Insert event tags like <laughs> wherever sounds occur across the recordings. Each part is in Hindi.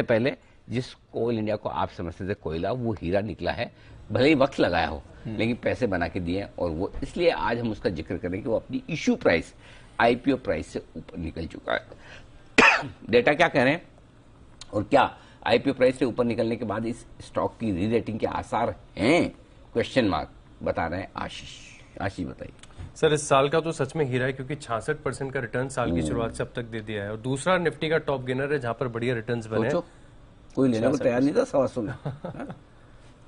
इससे पहले जिस कोल इंडिया को आप समझते थे कोयला वो हीरा निकला है भले ही वक्त लगाया हो हम्म। लेकिन पैसे बना के दिए और वो इसलिए आज हम उसका जिक्र करें कि वो अपनी इशू प्राइस आईपीओ प्राइस से ऊपर निकल चुका है डेटा <coughs> क्या कह रहे हैं और क्या आईपीओ प्राइस से ऊपर निकलने के बाद इस स्टॉक की री रेटिंग के आसार हैं क्वेश्चन मार्क बता रहे हैं आशीष आशीष बताइए सर इस साल का तो सच में हीरा है क्योंकि छियासठ परसेंट का रिटर्न साल की हम्म। शुरुआत से अब तक दे दिया है और दूसरा निफ्टी का टॉप गेनर है जहाँ पर बढ़िया रिटर्न बने कोई लेना को तैयार नहीं था सवा सौ में <laughs> हाँ?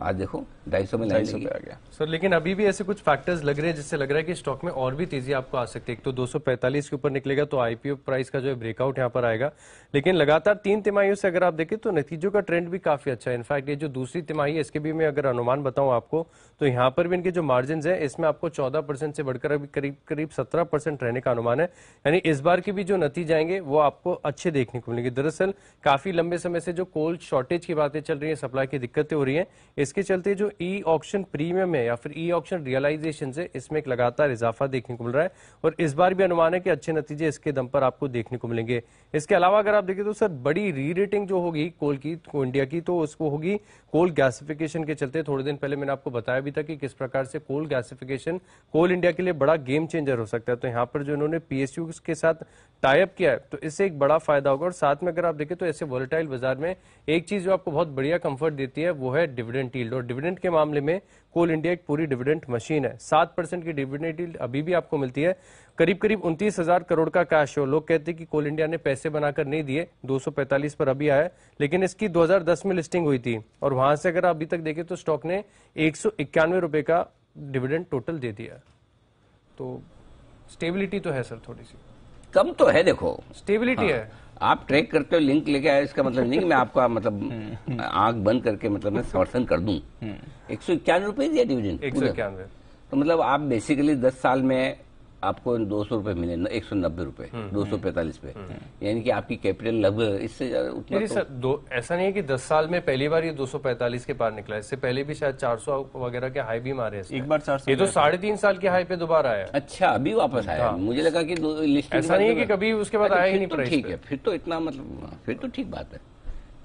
आज देखो ढाई सौ में ढाई सौ आ गया सर लेकिन अभी भी ऐसे कुछ फैक्टर्स लग रहे हैं जिससे लग रहा है कि स्टॉक में और भी तेजी आपको आ सकती है एक तो 245 के ऊपर निकलेगा तो आईपीओ प्राइस का जो है ब्रेकआउट यहाँ पर आएगा लेकिन लगातार तीन तिमाहियों से अगर आप देखें तो नतीजों का ट्रेंड भी काफी अच्छा है इनफैक्ट ये जो दूसरी तिमाही है इसके भी मैं अगर अनुमान बताऊं आपको तो यहाँ पर भी इनके जो मार्जिन है इसमें आपको चौदह से बढ़कर अभी करीब करीब सत्रह रहने का अनुमान है यानी इस बार के भी जो नतीजे आएंगे वो आपको अच्छे देखने को मिलेंगे दरअसल काफी लंबे समय से जो कोल्ड शॉर्टेज की बातें चल रही है सप्लाई की दिक्कतें हो रही है इसके चलते जो ई ऑप्शन प्रीमियम है या फिर ई ऑप्शन रियलाइजेशन है इसमें एक लगातार इजाफा देखने को मिल रहा है और इस बार भी अनुमान है कि अच्छे नतीजे इसके दम पर आपको देखने को मिलेंगे इसके अलावा अगर आप देखें तो सर बड़ी री रेटिंग जो होगी कोल की इंडिया की तो उसको होगी कोल गैसिफिकेशन के चलते थोड़े दिन पहले मैंने आपको बताया भी था कि किस प्रकार से कोल गैसिफिकेशन कोल इंडिया के लिए बड़ा गेम चेंजर हो सकता है तो यहाँ पर जो इन्होंने पीएसयू के साथ टाइप किया है तो इससे एक बड़ा फायदा होगा और साथ में अगर आप देखें तो ऐसे वोलेटाइल बाजार में एक चीज जो आपको बहुत बढ़िया कंफर्ट देती है वो है डिविडेंट यील्ड और डिविडेंट के मामले में कोल इंडिया एक पूरी डिविडेंट मशीन है सात परसेंट की डिविडेंड यील्ड अभी भी आपको मिलती है करीब करीब उनतीस हजार करोड़ का कैश हो लोग कहते हैं कि कोल इंडिया ने पैसे बनाकर नहीं दिए 245 पर अभी आया लेकिन इसकी 2010 में लिस्टिंग हुई थी और वहां से अगर अभी तक देखें तो स्टॉक ने एक रुपए का डिविडेंट टोटल दे दिया तो स्टेबिलिटी तो है सर थोड़ी सी कम तो है देखो स्टेबिलिटी हाँ, है आप ट्रैक करते हो लिंक लेके आए इसका मतलब नहीं मैं <laughs> आपका मतलब हम्म। आंख बंद करके मतलब मैं समर्थन कर दूं हम्म। एक सौ इक्यानवे रुपए दिया डिविडेंड तो मतलब आप बेसिकली दस साल में आपको दो सौ रुपए मिले एक सौ नब्बे रुपए हम्म, हम्म। दो सौ पैंतालीस पे हम्म। यानी कि आपकी कैपिटल लगभग इससे उतना तो... सर दो ऐसा नहीं है कि दस साल में पहली बार ये दो सौ पैंतालीस के पार निकला इससे पहले भी शायद चार सौ वगैरह के हाई भी मारे एक बार चार ये तो साढ़े तीन साल के हाई पे दोबारा आया अच्छा अभी वापस आया हाँ। मुझे लगा की ऐसा नहीं है तो कि कभी उसके बाद अच्छा, आया ही नहीं तो ठीक है फिर तो इतना मतलब फिर तो ठीक बात है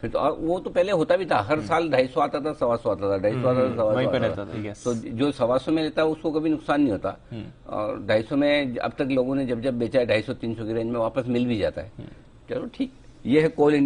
फिर तो वो तो पहले होता भी था हर हम्म। साल ढाई सौ आता था सवा सौ आता था ढाई सौ आता था हम्म, सवा सौ था तो जो सवा सौ में लेता है उसको कभी नुकसान नहीं होता हम्म। और ढाई सौ में अब तक लोगों ने जब जब बेचा है ढाई सौ तीन सौ की रेंज में वापस मिल भी जाता है चलो ठीक ये है कोल इंडिया